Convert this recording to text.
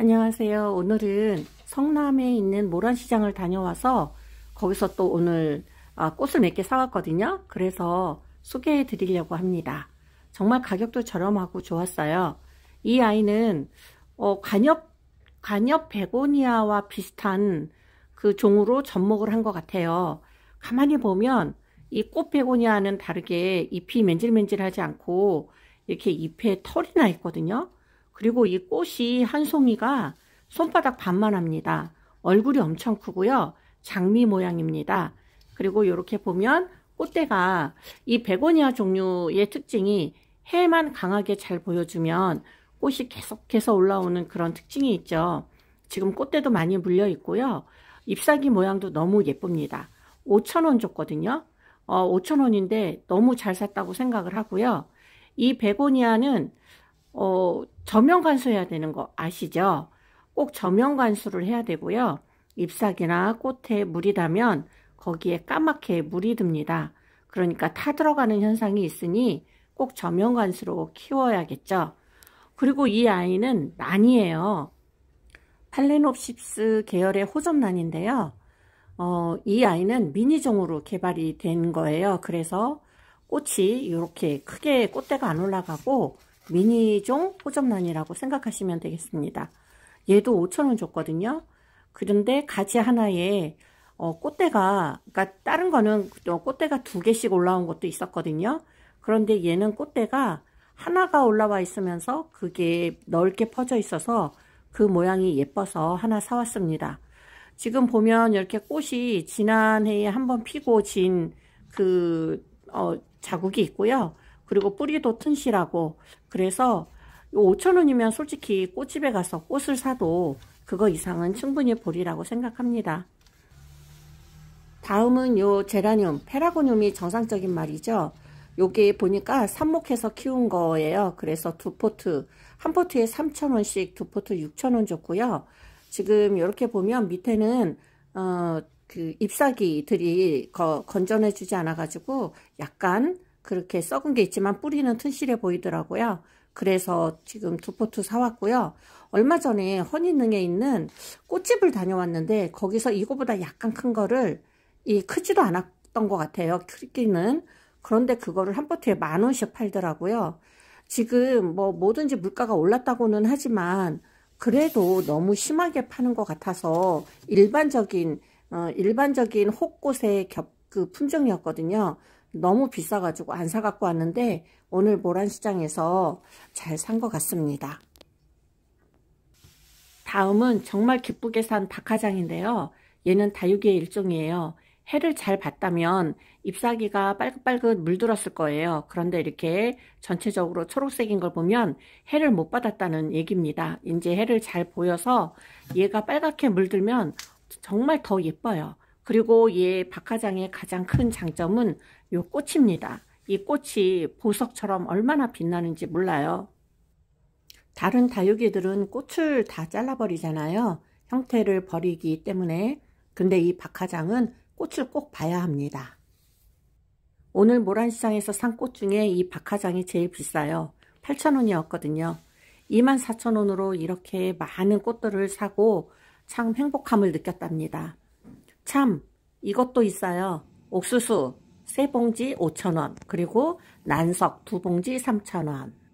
안녕하세요. 오늘은 성남에 있는 모란시장을 다녀와서 거기서 또 오늘 아, 꽃을 몇 개 사왔거든요. 그래서 소개해 드리려고 합니다. 정말 가격도 저렴하고 좋았어요. 이 아이는 어, 간엽, 간엽 베고니아와 비슷한 그 종으로 접목을 한 것 같아요. 가만히 보면 이 꽃 베고니아는 다르게 잎이 맨질맨질하지 않고 이렇게 잎에 털이 나 있거든요. 그리고 이 꽃이 한 송이가 손바닥 반만 합니다. 얼굴이 엄청 크고요. 장미 모양입니다. 그리고 이렇게 보면 꽃대가 이 베고니아 종류의 특징이 해만 강하게 잘 보여주면 꽃이 계속해서 올라오는 그런 특징이 있죠. 지금 꽃대도 많이 물려 있고요. 잎사귀 모양도 너무 예쁩니다. 5,000원 줬거든요. 어, 5,000원인데 너무 잘 샀다고 생각을 하고요. 이 베고니아는 어, 저면 관수해야 되는 거 아시죠? 꼭 저면 관수를 해야 되고요. 잎사귀나 꽃에 물이 닿면 거기에 까맣게 물이 듭니다. 그러니까 타들어가는 현상이 있으니 꼭 저면 관수로 키워야겠죠. 그리고 이 아이는 난이에요. 팔레놉시스 계열의 호접난인데요. 어, 이 아이는 미니종으로 개발이 된 거예요. 그래서 꽃이 이렇게 크게 꽃대가 안 올라가고 미니종 호접란이라고 생각하시면 되겠습니다. 얘도 5,000원 줬거든요. 그런데 가지 하나에 어, 꽃대가 그러니까 다른 거는 꽃대가 두 개씩 올라온 것도 있었거든요. 그런데 얘는 꽃대가 하나가 올라와 있으면서 그게 넓게 퍼져 있어서 그 모양이 예뻐서 하나 사왔습니다. 지금 보면 이렇게 꽃이 지난해에 한번 피고 진 그, 어, 자국이 있고요. 그리고 뿌리도 튼실하고 그래서 5천원이면 솔직히 꽃집에 가서 꽃을 사도 그거 이상은 충분히 보리라고 생각합니다. 다음은 요 제라늄, 페라고늄이 정상적인 말이죠. 요게 보니까 삽목해서 키운 거예요. 그래서 두 포트, 한 포트에 3,000원씩, 두 포트 6,000원 줬고요. 지금 이렇게 보면 밑에는 어, 그 잎사귀들이 건전해주지 않아가지고 약간 그렇게 썩은 게 있지만 뿌리는 튼실해 보이더라고요. 그래서 지금 두 포트 사왔고요. 얼마 전에 허니능에 있는 꽃집을 다녀왔는데 거기서 이거보다 약간 큰 거를 이 크지도 않았던 것 같아요. 크기는. 그런데 그거를 한 포트에 만 원씩 팔더라고요. 지금 뭐 뭐든지 물가가 올랐다고는 하지만 그래도 너무 심하게 파는 것 같아서 일반적인 어, 일반적인 혹꽃의 겹 그 품종이었거든요. 너무 비싸가지고 안 사갖고 왔는데 오늘 모란시장에서 잘 산 것 같습니다. 다음은 정말 기쁘게 산 박하장인데요. 얘는 다육이의 일종이에요. 해를 잘 봤다면 잎사귀가 빨긋빨긋 물들었을 거예요. 그런데 이렇게 전체적으로 초록색인 걸 보면 해를 못 받았다는 얘기입니다. 이제 해를 잘 보여서 얘가 빨갛게 물들면 정말 더 예뻐요. 그리고 이 박하장의 가장 큰 장점은 요 꽃입니다. 이 꽃이 보석처럼 얼마나 빛나는지 몰라요. 다른 다육이들은 꽃을 다 잘라버리잖아요. 형태를 버리기 때문에. 근데 이 박하장은 꽃을 꼭 봐야 합니다. 오늘 모란시장에서 산 꽃 중에 이 박하장이 제일 비싸요. 8,000원이었거든요. 24,000원으로 이렇게 많은 꽃들을 사고 참 행복함을 느꼈답니다. 참 이것도 있어요. 옥수수 세 봉지 5,000원 그리고 난석 두 봉지 3,000원